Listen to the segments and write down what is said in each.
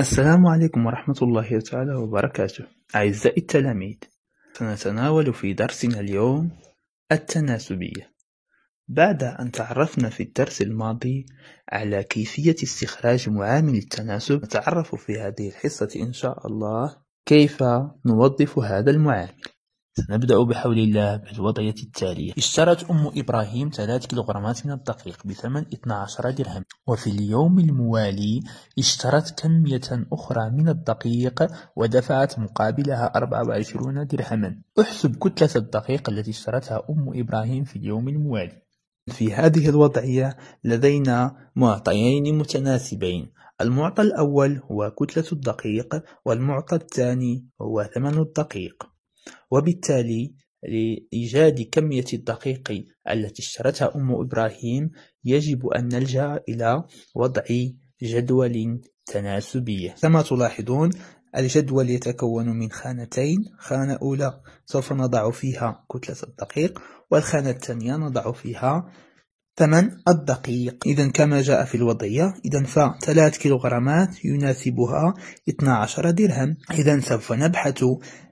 السلام عليكم ورحمة الله تعالى وبركاته أعزائي التلاميذ سنتناول في درسنا اليوم التناسبية بعد أن تعرفنا في الدرس الماضي على كيفية استخراج معامل التناسب نتعرف في هذه الحصة إن شاء الله كيف نوظف هذا المعامل سنبدأ بحول الله بالوضعية التالية اشترت أم إبراهيم 3 كيلوغرامات من الدقيق بثمن 12 درهم وفي اليوم الموالي اشترت كمية أخرى من الدقيق ودفعت مقابلها 24 درهما احسب كتلة الدقيق التي اشترتها أم إبراهيم في اليوم الموالي في هذه الوضعية لدينا معطيين متناسبين المعطى الأول هو كتلة الدقيق والمعطى الثاني هو ثمن الدقيق وبالتالي لإيجاد كمية الدقيق التي اشترتها أم إبراهيم يجب أن نلجأ إلى وضع جدول تناسبي كما تلاحظون الجدول يتكون من خانتين خانة أولى سوف نضع فيها كتلة الدقيق والخانة الثانية نضع فيها ثمن الدقيق إذا كما جاء في الوضعية إذا فثلاث كيلوغرامات يناسبها 12 درهم إذا سوف نبحث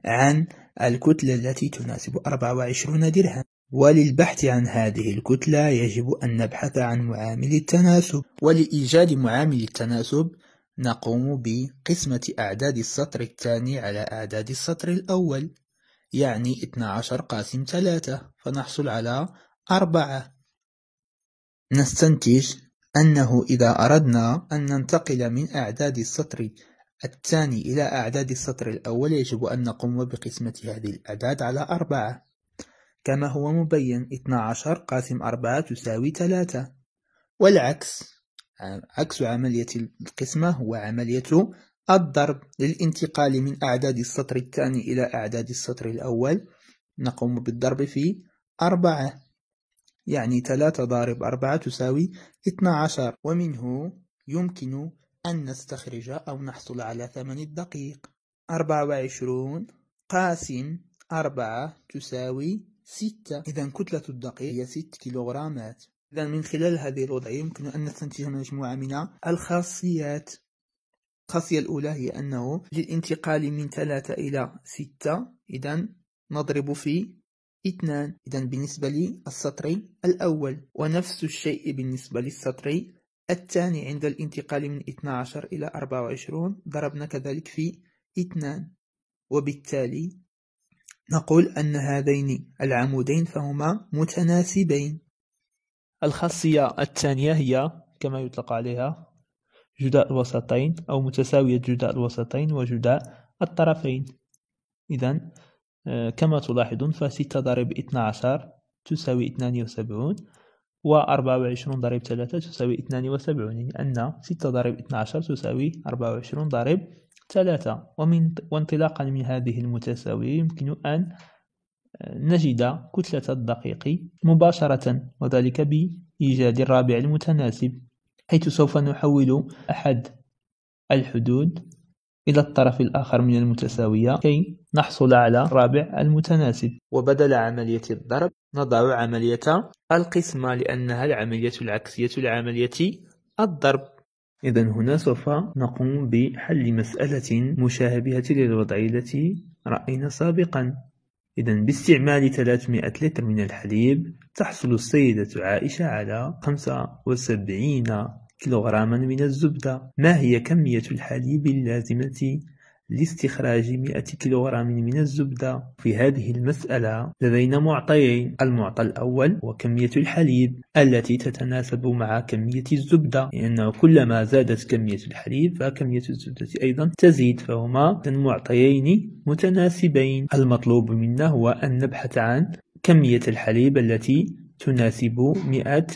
عن الكتلة التي تناسب 24 درهم وللبحث عن هذه الكتلة يجب أن نبحث عن معامل التناسب ولإيجاد معامل التناسب نقوم بقسمة أعداد السطر الثاني على أعداد السطر الأول يعني 12 قاسم 3 فنحصل على 4 نستنتج أنه إذا أردنا أن ننتقل من أعداد السطر الثاني إلى أعداد السطر الأول يجب أن نقوم بقسمة هذه الأعداد على أربعة كما هو مبين 12 قاسم 4 تساوي 3 والعكس عكس عملية القسمة هو عملية الضرب للانتقال من أعداد السطر الثاني إلى أعداد السطر الأول نقوم بالضرب في أربعة يعني 3 ضارب 4 تساوي 12 ومنه يمكن أن نستخرج أو نحصل على ثمن الدقيق 24 قاسم 4 تساوي 6 إذا كتلة الدقيق هي 6 كيلوغرامات إذا من خلال هذه الوضع يمكن أن نستنتج مجموعة من الخاصيات الخاصية الأولى هي أنه للانتقال من 3 إلى 6 إذا نضرب في اثنان إذا بالنسبة لي الأول ونفس الشيء بالنسبة للسطر الثاني عند الانتقال من 12 إلى 24 ضربنا كذلك في اثنان وبالتالي نقول أن هذين العمودين فهما متناسبين الخاصية الثانية هي كما يطلق عليها جداء الوسطين أو متساوية جداء الوسطين وجداء الطرفين إذا آه، كما تلاحظون فستة ضرب عشر تساوي اثنان وسبعون 24 وعشرون ضرب ثلاثة تساوي اثنان وسبعون يعني أن ستة ضرب عشر تساوي أربعة وعشرون ضرب ثلاثة ومن وانطلاقا من هذه المتساوية يمكن أن آه، نجد كتلة الدقيق مباشرة وذلك بإيجاد الرابع المتناسب حيث سوف نحول أحد الحدود إلى الطرف الآخر من المتساوية كي نحصل على رابع المتناسب وبدل عملية الضرب نضع عملية القسمة لأنها العملية العكسية لعملية الضرب إذا هنا سوف نقوم بحل مسألة مشابهة للوضع التي رأينا سابقا إذا باستعمال 300 لتر من الحليب تحصل السيدة عائشة على 75 كيلوغراما من الزبدة ما هي كمية الحليب اللازمة لاستخراج 100 كيلوغرام من الزبدة في هذه المسألة لدينا معطيين المعطى الأول هو كمية الحليب التي تتناسب مع كمية الزبدة لأنه كلما زادت كمية الحليب فكمية الزبدة أيضا تزيد فهما معطيين متناسبين المطلوب منا هو أن نبحث عن كمية الحليب التي تناسب 100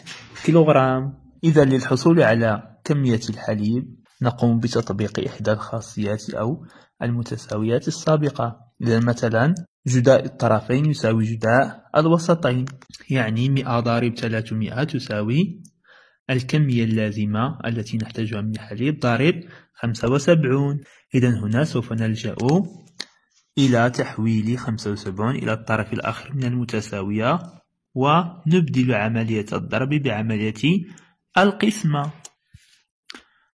كيلوغرام إذا للحصول على كمية الحليب نقوم بتطبيق إحدى الخاصيات أو المتساويات السابقة إذا مثلا جداء الطرفين يساوي جداء الوسطين يعني 100 ضارب 300 تساوي الكمية اللازمة التي نحتاجها من الحليب ضارب 75 إذا هنا سوف نلجأ إلى تحويل 75 إلى الطرف الآخر من المتساوية ونبدل عملية الضرب بعملية القسمة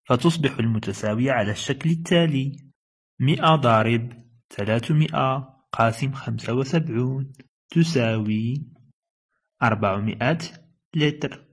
فتصبح المتساوية على الشكل التالي: مئة ضارب ثلاثمئة قاسم خمسة وسبعون تساوي أربعمئة لتر.